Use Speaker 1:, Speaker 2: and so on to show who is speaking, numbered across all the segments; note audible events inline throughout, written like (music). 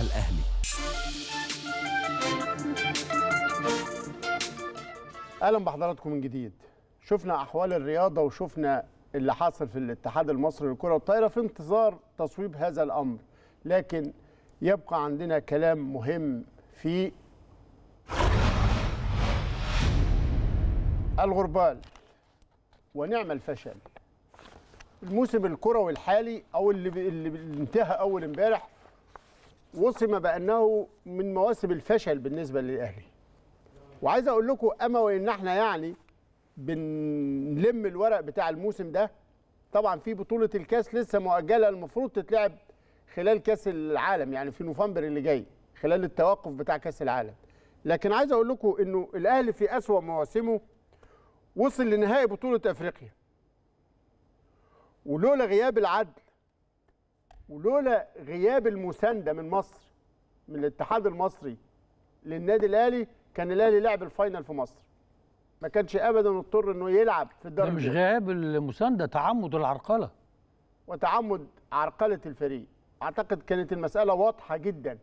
Speaker 1: الأهلي اهلا بحضراتكم من جديد شفنا احوال الرياضه وشفنا اللي حاصل في الاتحاد المصري للكره الطائرة في انتظار تصويب هذا الامر لكن يبقى عندنا كلام مهم في الغربال ونعم الفشل الموسم الكروي الحالي او اللي, اللي انتهى اول امبارح وصم بانه من مواسم الفشل بالنسبه للاهلي وعايز اقول لكم اما وان احنا يعني بنلم الورق بتاع الموسم ده طبعا في بطوله الكاس لسه مؤجله المفروض تتلعب خلال كاس العالم يعني في نوفمبر اللي جاي خلال التوقف بتاع كاس العالم لكن عايز اقول لكم انه الاهلي في اسوا مواسمه وصل لنهائي بطوله افريقيا ولولا غياب العدل ولولا غياب المسانده من مصر من الاتحاد المصري للنادي الاهلي كان الاهلي لعب الفاينل في مصر ما كانش ابدا اضطر انه يلعب في الدوري ده مش
Speaker 2: غياب المسانده تعمد العرقله
Speaker 1: وتعمد عرقله الفريق اعتقد كانت المساله واضحه جدا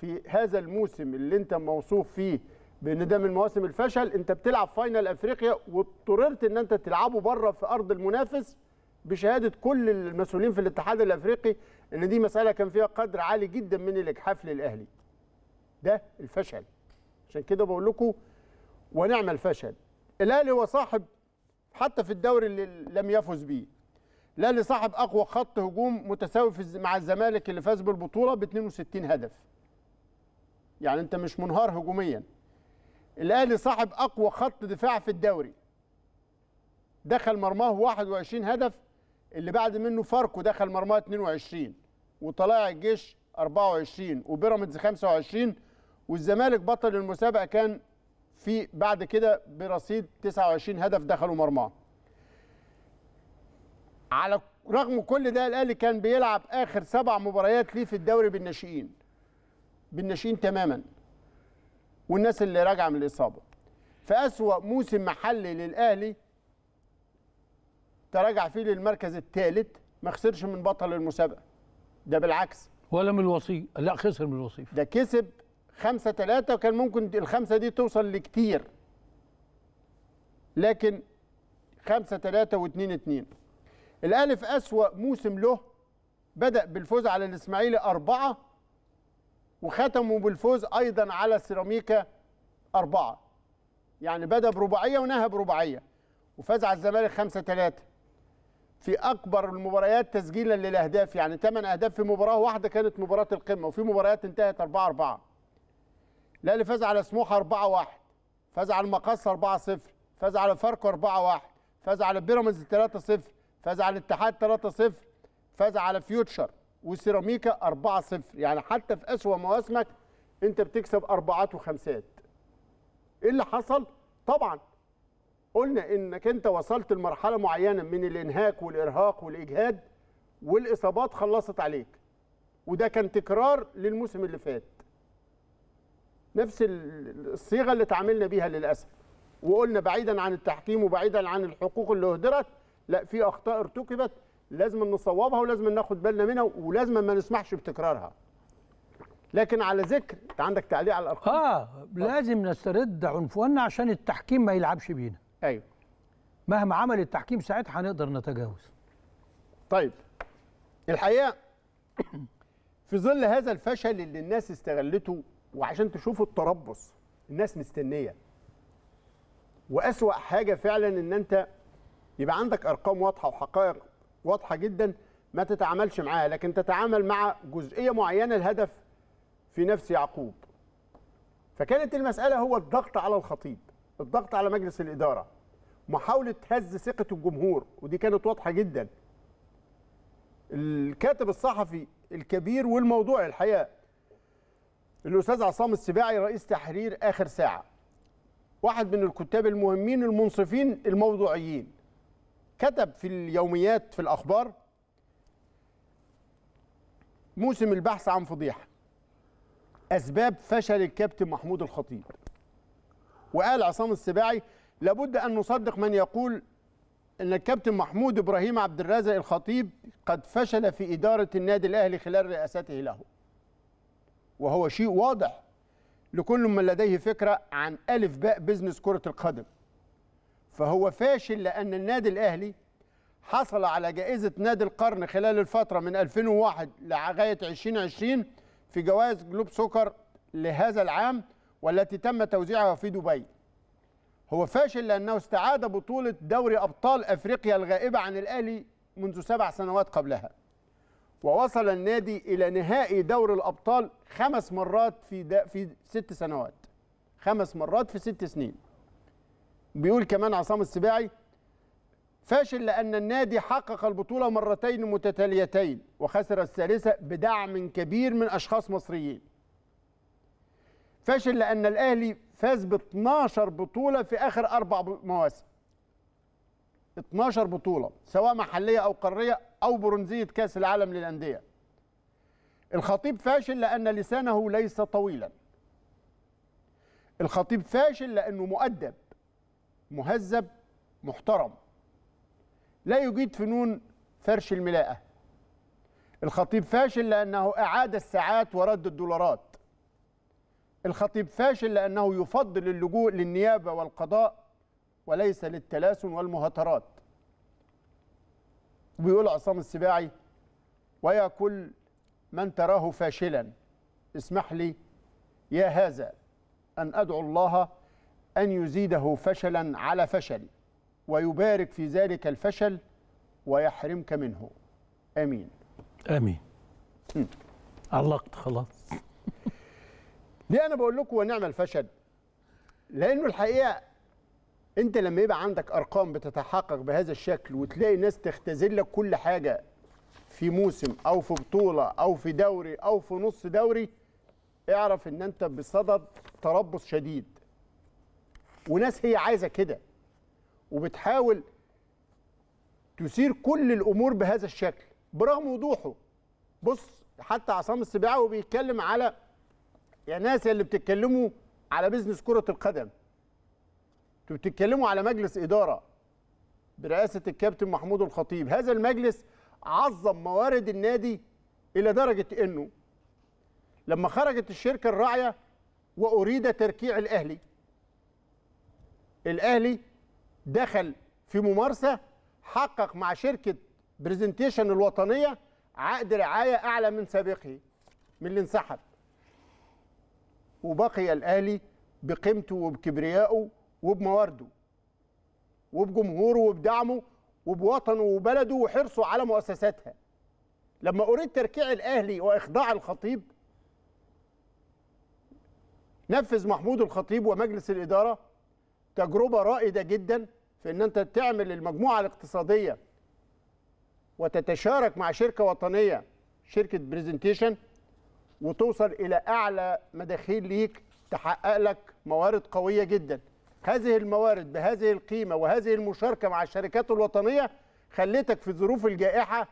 Speaker 1: في هذا الموسم اللي انت موصوف فيه بان ده من مواسم الفشل انت بتلعب فاينل افريقيا واضطررت ان انت تلعبه بره في ارض المنافس بشهاده كل المسؤولين في الاتحاد الافريقي لان دي مساله كان فيها قدر عالي جدا من الاجحاف للاهلي ده الفشل عشان كده بقول لكم ونعم الفشل الاهلي هو صاحب حتى في الدوري اللي لم يفز بيه الاهلي صاحب اقوى خط هجوم متساوي مع الزمالك اللي فاز بالبطوله ب 62 هدف يعني انت مش منهار هجوميا الاهلي صاحب اقوى خط دفاع في الدوري دخل مرماه 21 هدف اللي بعد منه فاركو دخل مرماه 22 وطلائع الجيش 24 وبيراميدز 25 والزمالك بطل المسابقه كان في بعد كده برصيد 29 هدف دخلوا مرماه. على رغم كل ده الاهلي كان بيلعب اخر سبع مباريات ليه في الدوري بالناشئين. بالناشئين تماما. والناس اللي راجعه من الاصابه. في موسم محلي للاهلي تراجع فيه للمركز الثالث ما خسرش من بطل المسابقه. ده بالعكس ولا من الوصيف لا خسر من الوصيف ده كسب 5 3 وكان ممكن الخمسه دي توصل لكتير لكن 5 3 و2 2 الالف اسوا موسم له بدا بالفوز على الاسماعيلي أربعة وختموا بالفوز ايضا على سيراميكا أربعة يعني بدا برباعيه ونهى برباعيه وفاز على الزمالك 5 3 في اكبر المباريات تسجيلا للاهداف يعني 8 اهداف في مباراه واحده كانت مباراه القمه وفي مباريات انتهت 4 4 الاهلي فاز على سموحه 4 1 فاز على المقاصه 4 0 فاز على فاركو 4 1 فاز على بيراميدز 3 0 فاز على الاتحاد 3 0 فاز على فيوتشر وسيراميكا 4 0 يعني حتى في اسوأ مواسمك انت بتكسب اربعات وخمسات ايه اللي حصل طبعا قلنا انك انت وصلت لمرحله معينه من الانهاك والارهاق والاجهاد والاصابات خلصت عليك وده كان تكرار للموسم اللي فات نفس الصيغه اللي تعاملنا بيها للاسف وقلنا بعيدا عن التحكيم وبعيدا عن الحقوق اللي اهدرت لا في اخطاء ارتكبت لازم نصوبها ولازم ناخد بالنا منها ولازم ما نسمحش بتكرارها لكن على ذكر انت عندك تعليق على الارقام اه لازم نسترد عنفواننا عشان التحكيم
Speaker 2: ما يلعبش بينا ايوه مهما عمل التحكيم ساعتها هنقدر نتجاوز
Speaker 1: طيب الحقيقه (clears throat) في ظل هذا الفشل اللي الناس استغلته وعشان تشوفوا التربص الناس مستنيه واسوا حاجه فعلا ان انت يبقى عندك ارقام واضحه وحقائق واضحه جدا ما تتعاملش معاها لكن تتعامل مع جزئيه معينه الهدف في نفس يعقوب فكانت المساله هو الضغط على الخطيب الضغط على مجلس الاداره محاوله هز ثقه الجمهور ودي كانت واضحه جدا الكاتب الصحفي الكبير والموضوع الحقيقه الاستاذ عصام السباعي رئيس تحرير اخر ساعه واحد من الكتاب المهمين المنصفين الموضوعيين كتب في اليوميات في الاخبار موسم البحث عن فضيحه اسباب فشل الكابتن محمود الخطيب وقال عصام السباعي لابد أن نصدق من يقول أن الكابتن محمود إبراهيم عبد الرازق الخطيب قد فشل في إدارة النادي الأهلي خلال رئاسته له وهو شيء واضح لكل من لديه فكرة عن ألف باء بزنس كرة القدم فهو فاشل لأن النادي الأهلي حصل على جائزة نادي القرن خلال الفترة من 2001 لغاية 2020 في جوائز جلوب سوكر لهذا العام والتي تم توزيعها في دبي هو فاشل لأنه استعاد بطولة دوري أبطال أفريقيا الغائبة عن الأهلي منذ سبع سنوات قبلها ووصل النادي إلى نهائي دور الأبطال خمس مرات في, في ست سنوات خمس مرات في ست سنين بيقول كمان عصام السباعي فاشل لأن النادي حقق البطولة مرتين متتاليتين وخسر الثالثة بدعم كبير من أشخاص مصريين فاشل لأن الأهلي فاز ب 12 بطولة في آخر أربع مواسم 12 بطولة سواء محلية أو قارية أو برونزية كأس العالم للأندية الخطيب فاشل لأن لسانه ليس طويلا الخطيب فاشل لأنه مؤدب مهذب محترم لا يجيد فنون فرش الملاءة الخطيب فاشل لأنه أعاد الساعات ورد الدولارات الخطيب فاشل لأنه يفضل اللجوء للنيابة والقضاء وليس للتلاسن والمهاترات وبيقول عصام السباعي ويا كل من تراه فاشلا اسمح لي يا هذا أن أدعو الله أن يزيده فشلا على فشل ويبارك في ذلك الفشل ويحرمك منه آمين آمين علقت خلاص ليه انا بقول لكم ونعم الفشل لانه الحقيقه انت لما يبقى عندك ارقام بتتحقق بهذا الشكل وتلاقي ناس تختزل لك كل حاجه في موسم او في بطوله او في دوري او في نص دوري اعرف ان انت بصدد تربص شديد وناس هي عايزه كده وبتحاول تثير كل الامور بهذا الشكل برغم وضوحه بص حتى عصام السباعي وبيتكلم على يا ناس اللي بتتكلموا على بيزنس كره القدم انتوا بتتكلموا على مجلس اداره برئاسه الكابتن محمود الخطيب هذا المجلس عظم موارد النادي الى درجه انه لما خرجت الشركه الراعيه واريد تركيع الاهلي الاهلي دخل في ممارسه حقق مع شركه برزنتيشن الوطنيه عقد رعايه اعلى من سابقه من اللي انسحب وبقي الاهلي بقيمته وبكبريائه وبموارده وبجمهوره وبدعمه وبوطنه وبلده وحرصه على مؤسساتها لما اريد تركيع الاهلي واخضاع الخطيب نفذ محمود الخطيب ومجلس الاداره تجربه رائده جدا في ان انت تعمل المجموعه الاقتصاديه وتتشارك مع شركه وطنيه شركه برزنتيشن وتوصل الى اعلى مداخيل ليك تحقق لك موارد قويه جدا هذه الموارد بهذه القيمه وهذه المشاركه مع الشركات الوطنيه خلتك في ظروف الجائحه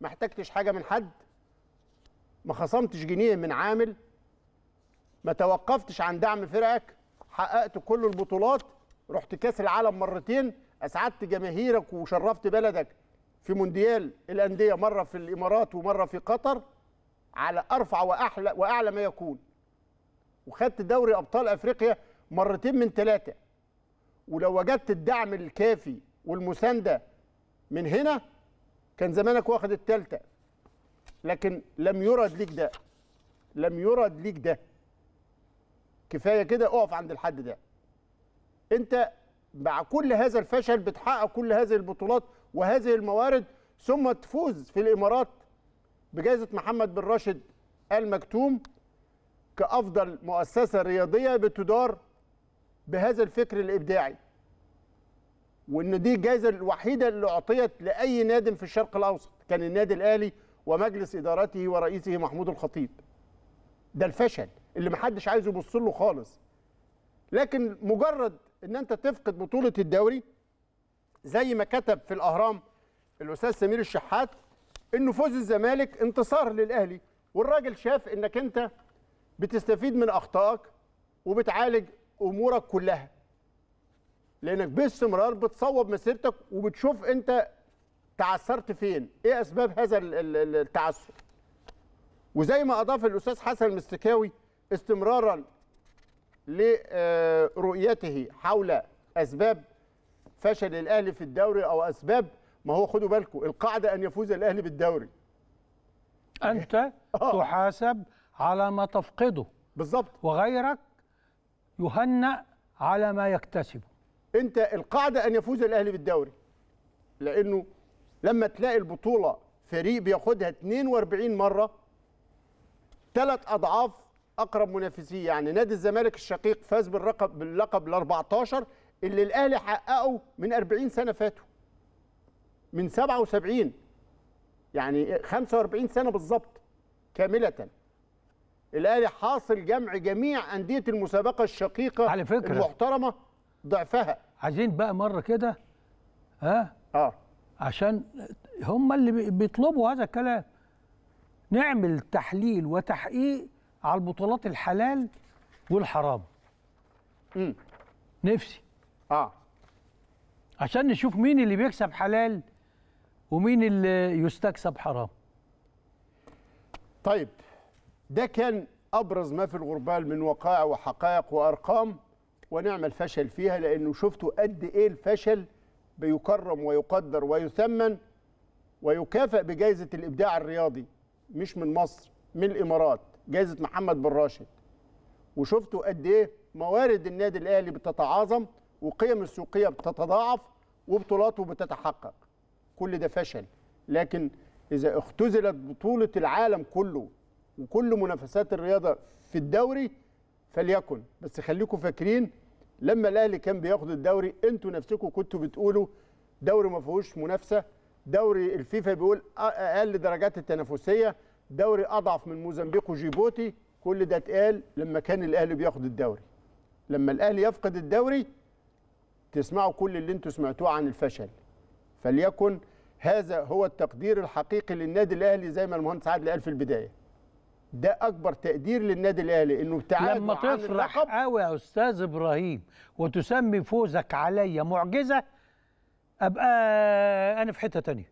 Speaker 1: ما احتجتش حاجه من حد ما خصمتش جنيه من عامل ما توقفتش عن دعم فرقك حققت كل البطولات رحت كاس العالم مرتين اسعدت جماهيرك وشرفت بلدك في مونديال الانديه مره في الامارات ومره في قطر على ارفع واحلى واعلى ما يكون وخدت دوري ابطال افريقيا مرتين من ثلاثه ولو وجدت الدعم الكافي والمسانده من هنا كان زمانك واخد الثالثه لكن لم يرد ليك ده لم يرد ليك ده كفايه كده اقف عند الحد ده انت مع كل هذا الفشل بتحقق كل هذه البطولات وهذه الموارد ثم تفوز في الامارات بجائزة محمد بن راشد آل مكتوم كأفضل مؤسسة رياضية بتدار بهذا الفكر الإبداعي وإن دي الجائزة الوحيدة اللي أعطيت لأي نادم في الشرق الأوسط كان النادي الأهلي ومجلس إدارته ورئيسه محمود الخطيب ده الفشل اللي محدش عايز يبص له خالص لكن مجرد ان انت تفقد بطوله الدوري زي ما كتب في الاهرام الاستاذ سمير الشحات انه فوز الزمالك انتصار للاهلي والراجل شاف انك انت بتستفيد من اخطائك وبتعالج امورك كلها لانك باستمرار بتصوب مسيرتك وبتشوف انت تعثرت فين ايه اسباب هذا التعثر وزي ما اضاف الاستاذ حسن المستكاوي استمرارا لرؤيته حول اسباب فشل الاهلي في الدوري او اسباب ما هو خدوا بالكم القاعده ان يفوز الاهلي بالدوري
Speaker 2: انت أوه. آه. تحاسب على ما تفقده
Speaker 1: بالظبط وغيرك يهنأ على ما يكتسبه انت القاعده ان يفوز الاهلي بالدوري لانه لما تلاقي البطوله فريق بياخدها 42 مره ثلاث اضعاف اقرب منافسيه يعني نادي الزمالك الشقيق فاز باللقب باللقب ال 14 اللي الاهلي حققه من 40 سنه فاتوا من 77 يعني 45 سنه بالظبط كامله الاهلي حاصل جمع جميع انديه المسابقه الشقيقه على فكرة المحترمه ضعفها
Speaker 2: عايزين بقى مره كده ها اه عشان هم اللي بيطلبوا هذا الكلام نعمل تحليل وتحقيق على البطولات الحلال والحرام امم نفسي اه عشان نشوف مين اللي بيكسب حلال ومين اللي يستكسب حرام
Speaker 1: طيب ده كان ابرز ما في الغربال من وقائع وحقائق وارقام ونعم الفشل فيها لانه شفتوا قد ايه الفشل بيكرم ويقدر ويثمن ويكافئ بجائزه الابداع الرياضي مش من مصر من الامارات جائزه محمد بن راشد وشفتوا قد ايه موارد النادي الاهلي بتتعاظم وقيم السوقيه بتتضاعف وبطولاته بتتحقق كل ده فشل لكن إذا اختزلت بطولة العالم كله وكل منافسات الرياضة في الدوري فليكن بس خليكم فاكرين لما الأهلي كان بياخد الدوري أنتوا نفسكم كنتوا بتقولوا دوري ما فيهوش منافسة دوري الفيفا بيقول أقل درجات التنافسية دوري أضعف من موزمبيق وجيبوتي كل ده اتقال لما كان الأهلي بياخد الدوري لما الأهلي يفقد الدوري تسمعوا كل اللي انتوا سمعتوه عن الفشل فليكن هذا هو التقدير الحقيقي للنادي الاهلي زي ما المهندس عادل قال في البدايه ده اكبر تقدير للنادي الاهلي انه تعادل لما تفرح
Speaker 2: قوي يا استاذ ابراهيم وتسمي فوزك عليا معجزه ابقى انا في حته تانية